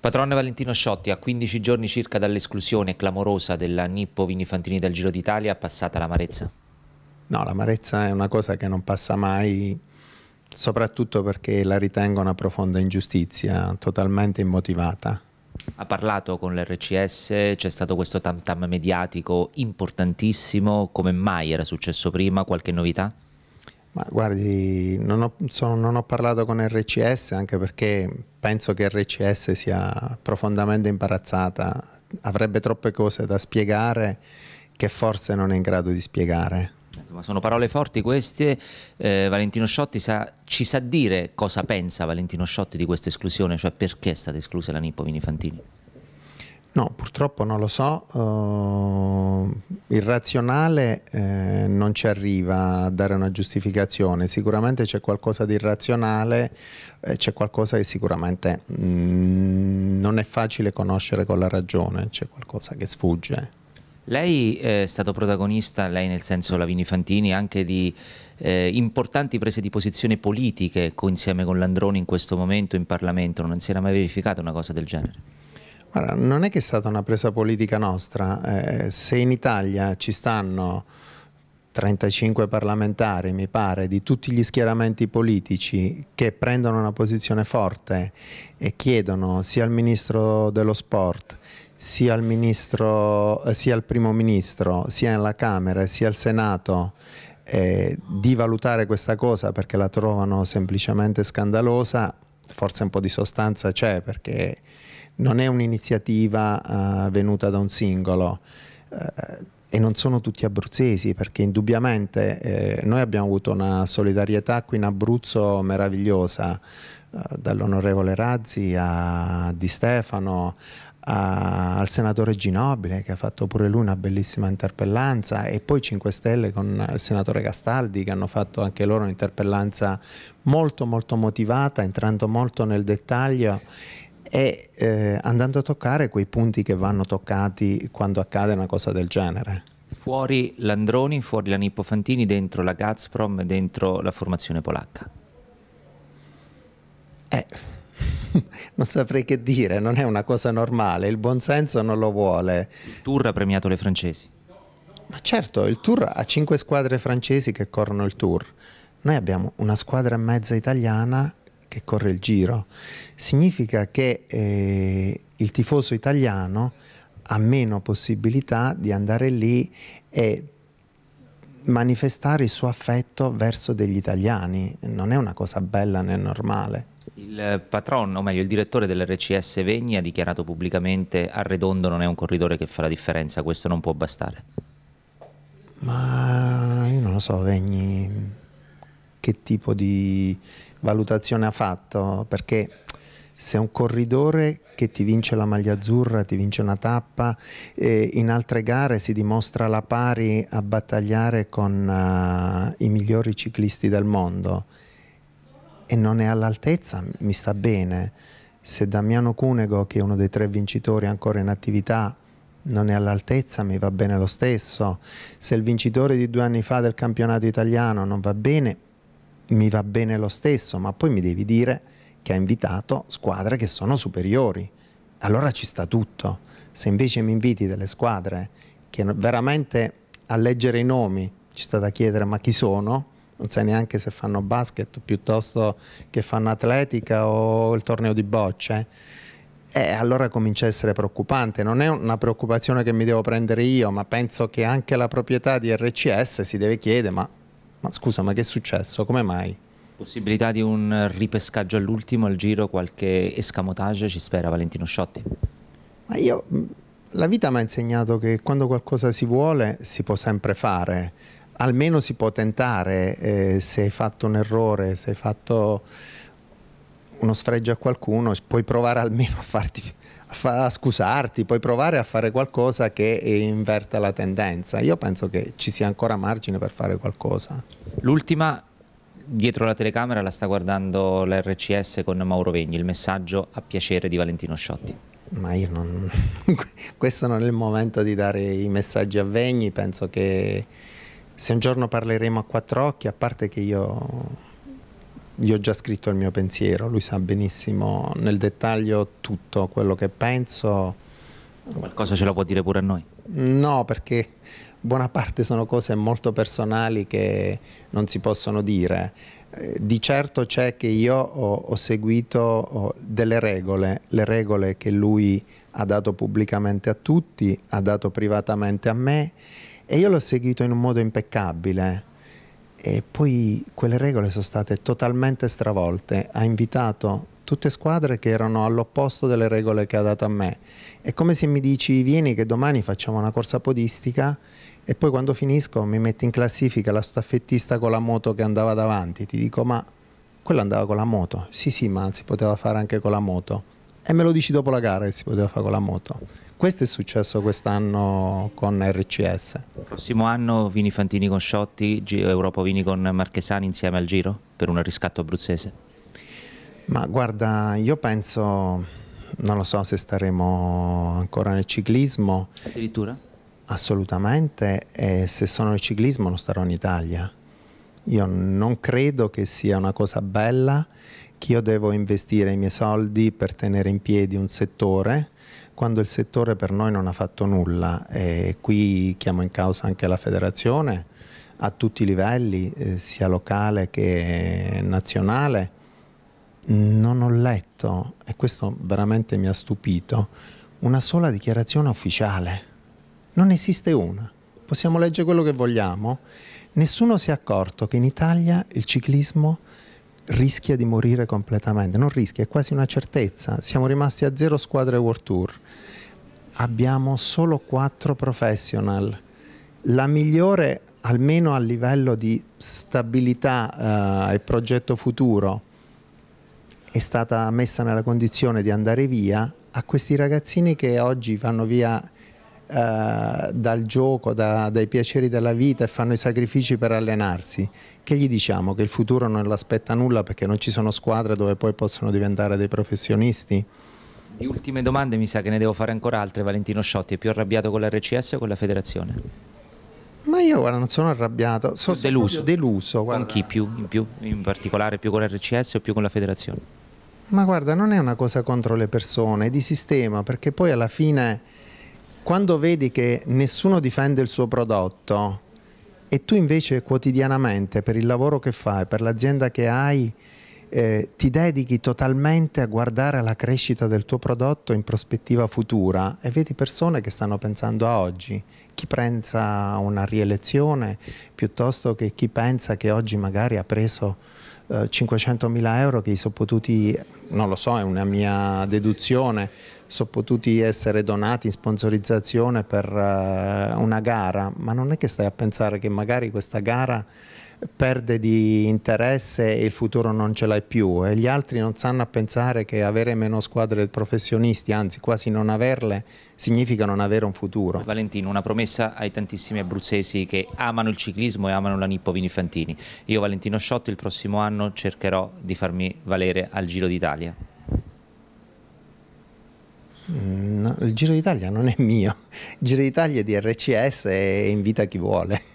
Patrone Valentino Sciotti, a 15 giorni circa dall'esclusione clamorosa della Nippo Vini Fantini dal Giro d'Italia, è passata l'amarezza? No, l'amarezza è una cosa che non passa mai, soprattutto perché la ritengo una profonda ingiustizia, totalmente immotivata. Ha parlato con l'RCS, c'è stato questo tam tam mediatico importantissimo, come mai era successo prima, qualche novità? Ma guardi, non ho, so, non ho, parlato con RCS anche perché penso che RCS sia profondamente imbarazzata, avrebbe troppe cose da spiegare che forse non è in grado di spiegare. Insomma, sono parole forti queste, eh, Valentino Sciotti sa, ci sa dire cosa pensa Valentino Sciotti di questa esclusione, cioè perché è stata esclusa la Nippo Vinifantini? No, purtroppo non lo so, uh, eh, il razionale eh, non ci arriva a dare una giustificazione, sicuramente c'è qualcosa di irrazionale, eh, c'è qualcosa che sicuramente mh, mm, non è facile conoscere con la ragione, c'è qualcosa che sfugge. Lei è stato protagonista, lei nel senso Lavini Fantini, anche di eh, importanti prese di posizione politiche insieme con Landroni in questo momento in Parlamento, non si era mai verificata una cosa del genere? Guarda, non è che è stata una presa politica nostra. Eh, se in Italia ci stanno 35 parlamentari, mi pare, di tutti gli schieramenti politici che prendono una posizione forte e chiedono sia al ministro dello sport, sia al, ministro, eh, sia al primo ministro, sia alla Camera, sia al Senato, eh, di valutare questa cosa perché la trovano semplicemente scandalosa, forse un po' di sostanza c'è perché non è un'iniziativa uh, venuta da un singolo uh, e non sono tutti abruzzesi perché indubbiamente eh, noi abbiamo avuto una solidarietà qui in Abruzzo meravigliosa uh, dall'onorevole Razzi a Di Stefano a, al senatore Ginobile che ha fatto pure lui una bellissima interpellanza e poi 5 Stelle con il senatore Castaldi che hanno fatto anche loro un'interpellanza molto molto motivata entrando molto nel dettaglio e eh, andando a toccare quei punti che vanno toccati quando accade una cosa del genere. Fuori Landroni, fuori la Nippo Fantini, dentro la Gazprom, dentro la formazione polacca. Eh, non saprei che dire, non è una cosa normale, il buonsenso non lo vuole. Il Tour ha premiato le francesi. Ma certo, il Tour ha cinque squadre francesi che corrono il Tour. Noi abbiamo una squadra e mezza italiana che corre il giro, significa che eh, il tifoso italiano ha meno possibilità di andare lì e manifestare il suo affetto verso degli italiani. Non è una cosa bella né normale. Il patron, o meglio il direttore dell'RCS Vegni ha dichiarato pubblicamente Arredondo non è un corridore che fa la differenza, questo non può bastare. Ma io non lo so, Vegni che tipo di valutazione ha fatto, perché se un corridore che ti vince la maglia azzurra, ti vince una tappa, e in altre gare si dimostra alla pari a battagliare con uh, i migliori ciclisti del mondo e non è all'altezza, mi sta bene. Se Damiano Cunego, che è uno dei tre vincitori ancora in attività, non è all'altezza, mi va bene lo stesso. Se il vincitore di due anni fa del campionato italiano non va bene, mi va bene lo stesso, ma poi mi devi dire che ha invitato squadre che sono superiori. Allora ci sta tutto. Se invece mi inviti delle squadre che veramente a leggere i nomi ci sta da chiedere ma chi sono, non sai neanche se fanno basket piuttosto che fanno atletica o il torneo di bocce, eh, allora comincia a essere preoccupante. Non è una preoccupazione che mi devo prendere io, ma penso che anche la proprietà di RCS si deve chiedere ma ma scusa, ma che è successo? Come mai? Possibilità di un ripescaggio all'ultimo al giro, qualche escamotage ci spera Valentino Sciotti. Ma io mm, la vita mi ha insegnato che quando qualcosa si vuole si può sempre fare, almeno si può tentare eh, se hai fatto un errore, se hai fatto uno sfregio a qualcuno, puoi provare almeno a farti fa- a scusarti, puoi provare a fare qualcosa che eh, inverta la tendenza. Io penso che ci sia ancora margine per fare qualcosa. L'ultima dietro la telecamera la sta guardando l'RCS con Mauro Vegni, il messaggio a piacere di Valentino Sciotti. Ma io non... questo non è il momento di dare i messaggi a Vegni, penso che se un giorno parleremo a quattro occhi, a parte che io gli ho già scritto il mio pensiero, lui sa benissimo nel dettaglio tutto quello che penso. Qualcosa ce lo può dire pure a noi? No, perché buona parte sono cose molto personali che non si possono dire. Eh, di certo c'è che io ho, ho seguito delle regole, le regole che lui ha dato pubblicamente a tutti, ha dato privatamente a me e io l'ho seguito in un modo impeccabile e poi quelle regole sono state totalmente stravolte. Ha invitato tutte squadre che erano all'opposto delle regole che ha dato a me. È come se mi dici vieni che domani facciamo una corsa podistica e poi quando finisco mi metti in classifica la staffettista con la moto che andava davanti. Ti dico ma quello andava con la moto. Sì sì ma si poteva fare anche con la moto. E me lo dici dopo la gara che si poteva fare con la moto. Questo è successo quest'anno con RCS. Prossimo anno Vini Fantini con Sciotti, Europa Vini con Marchesani insieme al Giro per un riscatto abruzzese? Ma guarda, io penso, non lo so se staremo ancora nel ciclismo. Addirittura? Assolutamente, e se sono nel ciclismo non starò in Italia. Io non credo che sia una cosa bella che io devo investire i miei soldi per tenere in piedi un settore quando il settore per noi non ha fatto nulla, e qui chiamo in causa anche la federazione, a tutti i livelli, eh, sia locale che nazionale, non ho letto, e questo veramente mi ha stupito, una sola dichiarazione ufficiale. Non esiste una. Possiamo leggere quello che vogliamo. Nessuno si è accorto che in Italia il ciclismo rischia di morire completamente, non rischia, è quasi una certezza. Siamo rimasti a zero squadre World Tour, abbiamo solo quattro professional. La migliore, almeno a livello di stabilità eh, e progetto futuro, è stata messa nella condizione di andare via a questi ragazzini che oggi vanno via eh, dal gioco, da, dai piaceri della vita e fanno i sacrifici per allenarsi, che gli diciamo? Che il futuro non l'aspetta nulla perché non ci sono squadre dove poi possono diventare dei professionisti? Di ultime domande mi sa che ne devo fare ancora altre, Valentino Sciotti, è più arrabbiato con l'RCS o con la federazione? Ma io guarda, non sono arrabbiato, sono deluso. deluso con chi più in, più in, particolare più con l'RCS o più con la federazione? Ma guarda, non è una cosa contro le persone, è di sistema, perché poi alla fine quando vedi che nessuno difende il suo prodotto e tu invece quotidianamente per il lavoro che fai, per l'azienda che hai, eh, ti dedichi totalmente a guardare la crescita del tuo prodotto in prospettiva futura e vedi persone che stanno pensando a oggi, chi pensa a una rielezione piuttosto che chi pensa che oggi magari ha preso eh, mila euro che gli sono potuti, non lo so, è una mia deduzione, sono potuti essere donati in sponsorizzazione per eh, una gara, ma non è che stai a pensare che magari questa gara perde di interesse e il futuro non ce l'hai più e eh? gli altri non sanno a pensare che avere meno squadre professionisti, anzi quasi non averle, significa non avere un futuro. Valentino, una promessa ai tantissimi abruzzesi che amano il ciclismo e amano la Nippo Vinifantini. Io Valentino Sciotti il prossimo anno cercherò di farmi valere al Giro d'Italia. Mm, no, il Giro d'Italia non è mio, il Giro d'Italia è di RCS e invita chi vuole.